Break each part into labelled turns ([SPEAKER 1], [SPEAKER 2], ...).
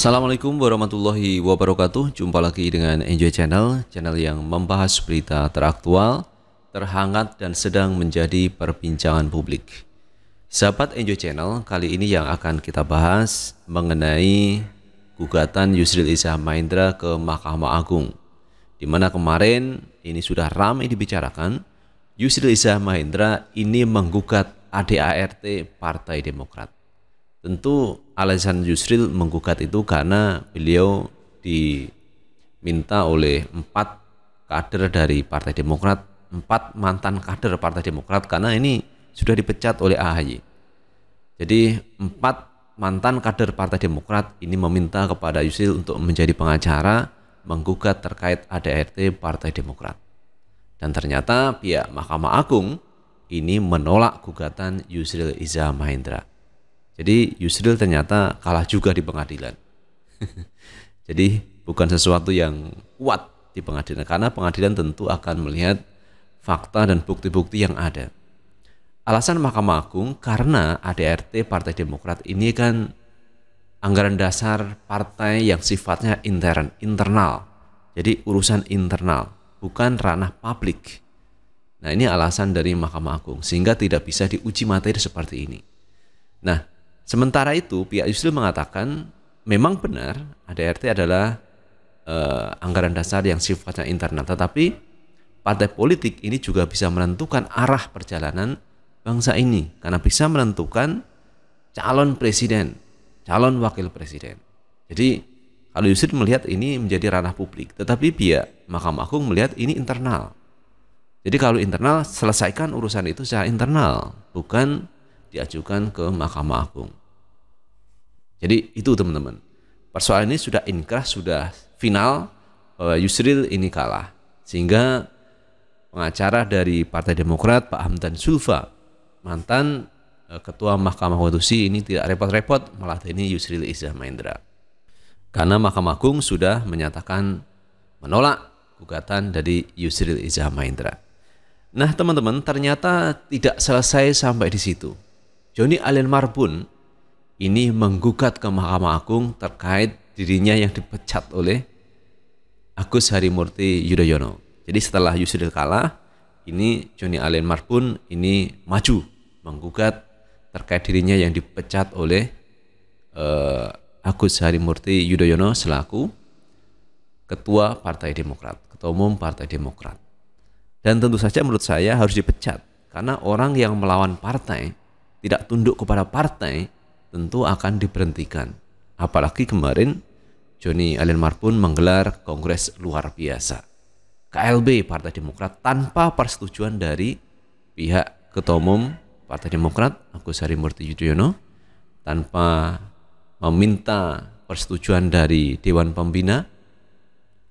[SPEAKER 1] Assalamualaikum warahmatullahi wabarakatuh. Jumpa lagi dengan Enjoy Channel, channel yang membahas berita teraktual, terhangat dan sedang menjadi perbincangan publik. Sahabat Enjoy Channel, kali ini yang akan kita bahas mengenai gugatan Yusril Isa Mahendra ke Mahkamah Agung. Di mana kemarin ini sudah ramai dibicarakan, Yusril Isa Mahendra ini menggugat ADART Partai Demokrat. Tentu alasan Yusril menggugat itu karena beliau diminta oleh empat kader dari Partai Demokrat, empat mantan kader Partai Demokrat karena ini sudah dipecat oleh AHY. Jadi empat mantan kader Partai Demokrat ini meminta kepada Yusril untuk menjadi pengacara menggugat terkait ADRT Partai Demokrat. Dan ternyata pihak Mahkamah Agung ini menolak gugatan Yusril Iza Mahendra. Jadi Yusril ternyata kalah juga di pengadilan. Jadi bukan sesuatu yang kuat di pengadilan karena pengadilan tentu akan melihat fakta dan bukti-bukti yang ada. Alasan Mahkamah Agung karena ADRT Partai Demokrat ini kan anggaran dasar partai yang sifatnya intern, internal. Jadi urusan internal, bukan ranah publik. Nah ini alasan dari Mahkamah Agung, sehingga tidak bisa diuji materi seperti ini. Nah, Sementara itu pihak Yusril mengatakan memang benar ADRT adalah uh, anggaran dasar yang sifatnya internal, tetapi partai politik ini juga bisa menentukan arah perjalanan bangsa ini karena bisa menentukan calon presiden, calon wakil presiden. Jadi kalau Yusril melihat ini menjadi ranah publik, tetapi pihak Mahkamah Agung melihat ini internal. Jadi kalau internal selesaikan urusan itu secara internal, bukan diajukan ke Mahkamah Agung. Jadi itu teman-teman. Persoalan ini sudah inkrah, sudah final bahwa eh, Yusril ini kalah. Sehingga pengacara dari Partai Demokrat Pak Hamdan Sulfa, mantan eh, Ketua Mahkamah Konstitusi ini tidak repot-repot ini Yusril Izzah Maindra Karena Mahkamah Agung sudah menyatakan menolak gugatan dari Yusril Izzah Maindra. Nah teman-teman ternyata tidak selesai sampai di situ. Joni Allen Marbun ini menggugat ke Mahkamah Agung terkait dirinya yang dipecat oleh Agus Harimurti Yudhoyono. Jadi setelah Yusril kalah, ini Joni Allen pun ini maju menggugat terkait dirinya yang dipecat oleh eh, Agus Harimurti Yudhoyono selaku Ketua Partai Demokrat, Ketua Umum Partai Demokrat. Dan tentu saja menurut saya harus dipecat karena orang yang melawan partai tidak tunduk kepada partai tentu akan diberhentikan. Apalagi kemarin Joni Allen pun menggelar kongres luar biasa. KLB Partai Demokrat tanpa persetujuan dari pihak Ketua Umum Partai Demokrat Agus Harimurti Yudhoyono tanpa meminta persetujuan dari Dewan Pembina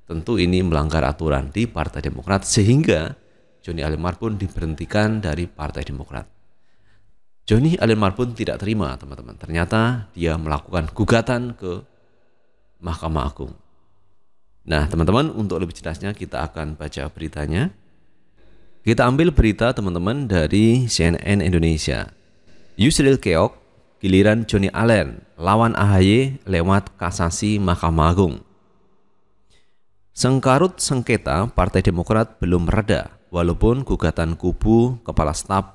[SPEAKER 1] tentu ini melanggar aturan di Partai Demokrat sehingga Joni Alimar pun diberhentikan dari Partai Demokrat. Johnny Alenmar pun tidak terima, teman-teman. Ternyata dia melakukan gugatan ke Mahkamah Agung. Nah, teman-teman, untuk lebih jelasnya kita akan baca beritanya. Kita ambil berita, teman-teman, dari CNN Indonesia. Yusril Keok, giliran Johnny Allen, lawan AHY lewat kasasi Mahkamah Agung. Sengkarut sengketa Partai Demokrat belum reda, walaupun gugatan kubu Kepala Staf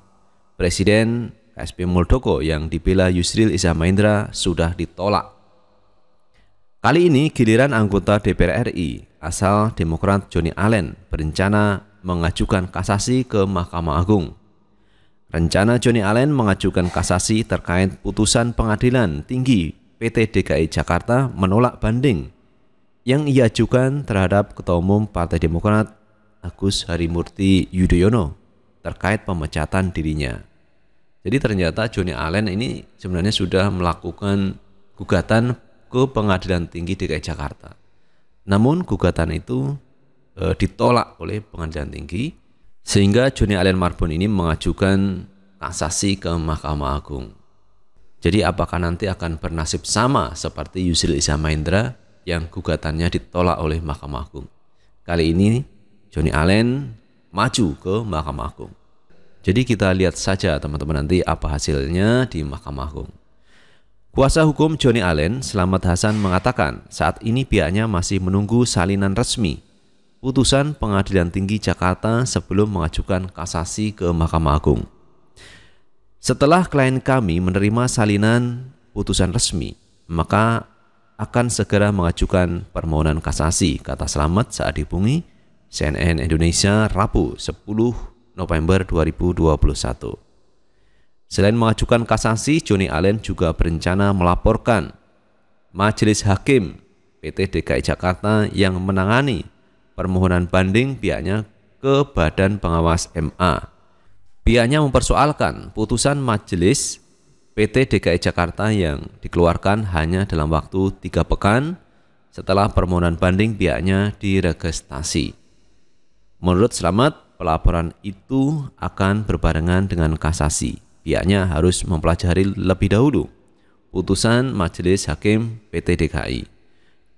[SPEAKER 1] Presiden SP Muldoko yang dibela Yusril Iza Mahendra sudah ditolak. Kali ini giliran anggota DPR RI asal Demokrat Joni Allen berencana mengajukan kasasi ke Mahkamah Agung. Rencana Joni Allen mengajukan kasasi terkait putusan pengadilan tinggi PT DKI Jakarta menolak banding yang ia ajukan terhadap Ketua Umum Partai Demokrat Agus Harimurti Yudhoyono terkait pemecatan dirinya. Jadi ternyata Johnny Allen ini sebenarnya sudah melakukan gugatan ke Pengadilan Tinggi DKI Jakarta. Namun gugatan itu e, ditolak oleh Pengadilan Tinggi sehingga Johnny Allen Marbon ini mengajukan kasasi ke Mahkamah Agung. Jadi apakah nanti akan bernasib sama seperti Yusril Isa Mahendra yang gugatannya ditolak oleh Mahkamah Agung? Kali ini Johnny Allen maju ke Mahkamah Agung. Jadi kita lihat saja teman-teman nanti apa hasilnya di Mahkamah Agung. Kuasa hukum Johnny Allen, Selamat Hasan mengatakan saat ini pihaknya masih menunggu salinan resmi putusan Pengadilan Tinggi Jakarta sebelum mengajukan kasasi ke Mahkamah Agung. Setelah klien kami menerima salinan putusan resmi, maka akan segera mengajukan permohonan kasasi, kata Selamat saat dihubungi CNN Indonesia Rabu 10 November 2021. Selain mengajukan kasasi, Joni Allen juga berencana melaporkan Majelis Hakim PT DKI Jakarta yang menangani permohonan banding pihaknya ke Badan Pengawas MA. Pihaknya mempersoalkan putusan majelis PT DKI Jakarta yang dikeluarkan hanya dalam waktu tiga pekan setelah permohonan banding pihaknya diregistrasi. Menurut Selamat, pelaporan itu akan berbarengan dengan kasasi. Pihaknya harus mempelajari lebih dahulu putusan Majelis Hakim PT DKI.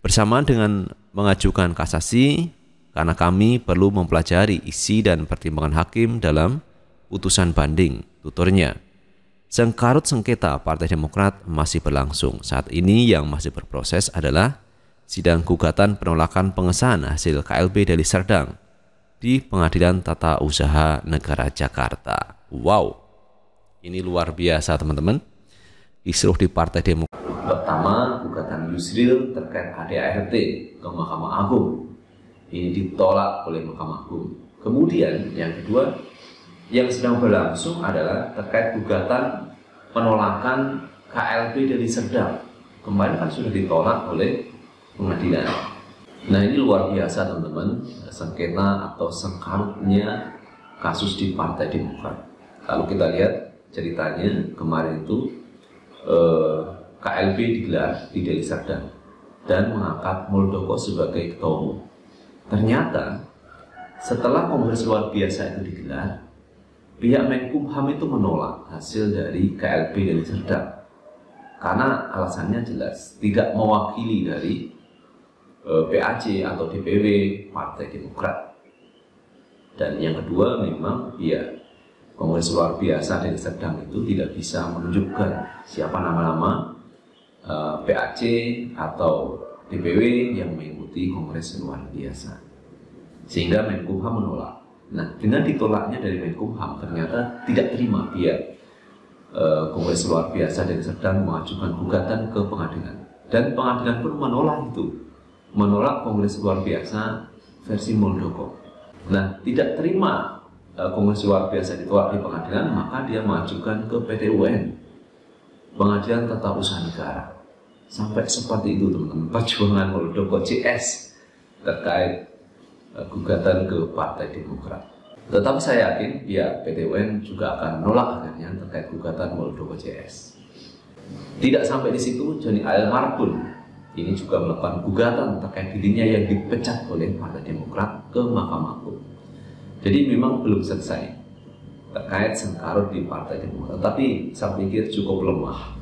[SPEAKER 1] Bersamaan dengan mengajukan kasasi, karena kami perlu mempelajari isi dan pertimbangan hakim dalam putusan banding, tuturnya. Sengkarut sengketa Partai Demokrat masih berlangsung. Saat ini yang masih berproses adalah sidang gugatan penolakan pengesahan hasil KLB dari Serdang di Pengadilan Tata Usaha Negara Jakarta. Wow, ini luar biasa teman-teman. Kisruh di Partai Demokrat. Pertama, gugatan Yusril terkait ADART ke Mahkamah Agung. Ini ditolak oleh Mahkamah Agung. Kemudian yang kedua, yang sedang berlangsung adalah terkait gugatan penolakan KLP dari Serdang. Kemarin kan sudah ditolak oleh pengadilan. Nah ini luar biasa teman-teman, sengketa atau sengkarutnya kasus di Partai Demokrat. Kalau kita lihat ceritanya kemarin itu eh, KLB digelar di Deli Serdang dan mengangkat Muldoko sebagai ketua umum. Ternyata setelah kongres luar biasa itu digelar, pihak Menkumham itu menolak hasil dari KLB Deli Serdang karena alasannya jelas tidak mewakili dari E, PAC atau DPW Partai Demokrat. Dan yang kedua memang ya Kongres luar biasa dan Sedang itu tidak bisa menunjukkan siapa nama-nama eh, PAC atau DPW yang mengikuti Kongres luar biasa. Sehingga Menkumham menolak. Nah, dengan ditolaknya dari Menkumham ternyata tidak terima dia e, Kongres luar biasa dan Sedang mengajukan gugatan ke pengadilan. Dan pengadilan pun menolak itu menolak Kongres Luar Biasa versi Muldoko. Nah, tidak terima e, Kongres Luar Biasa ditolak di pengadilan, maka dia mengajukan ke PT UN, Pengadilan Tata Usaha Negara. Sampai seperti itu teman-teman, perjuangan Muldoko CS terkait e, gugatan ke Partai Demokrat. Tetapi saya yakin, ya PT UN juga akan menolak akhirnya terkait gugatan Muldoko CS. Tidak sampai di situ, Johnny Almar pun ini juga melakukan gugatan terkait dirinya yang dipecat oleh Partai Demokrat ke Mahkamah Agung. Jadi memang belum selesai terkait sengkarut di Partai Demokrat, tapi saya pikir cukup lemah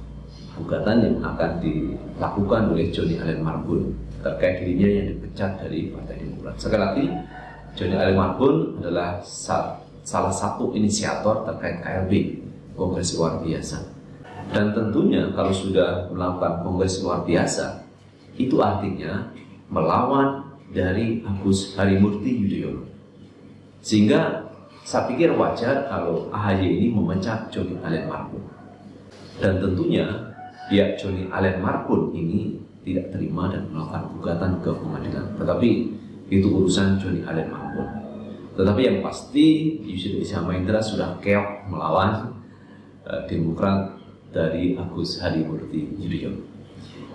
[SPEAKER 1] gugatan yang akan dilakukan oleh Johnny Allen Marbun terkait dirinya yang dipecat dari Partai Demokrat. Sekali lagi, Johnny Allen Marbun adalah salah satu inisiator terkait KLB, Kongres Luar Biasa. Dan tentunya kalau sudah melakukan Kongres Luar Biasa, itu artinya melawan dari Agus Harimurti Yudhoyono. Sehingga saya pikir wajar kalau AHY ini memecat Joni Allen Markun. Dan tentunya pihak Joni Allen Markun ini tidak terima dan melakukan gugatan ke pengadilan. Tetapi itu urusan Joni Allen Markun. Tetapi yang pasti Yusuf Isha sudah keok melawan uh, Demokrat dari Agus Harimurti Yudhoyono.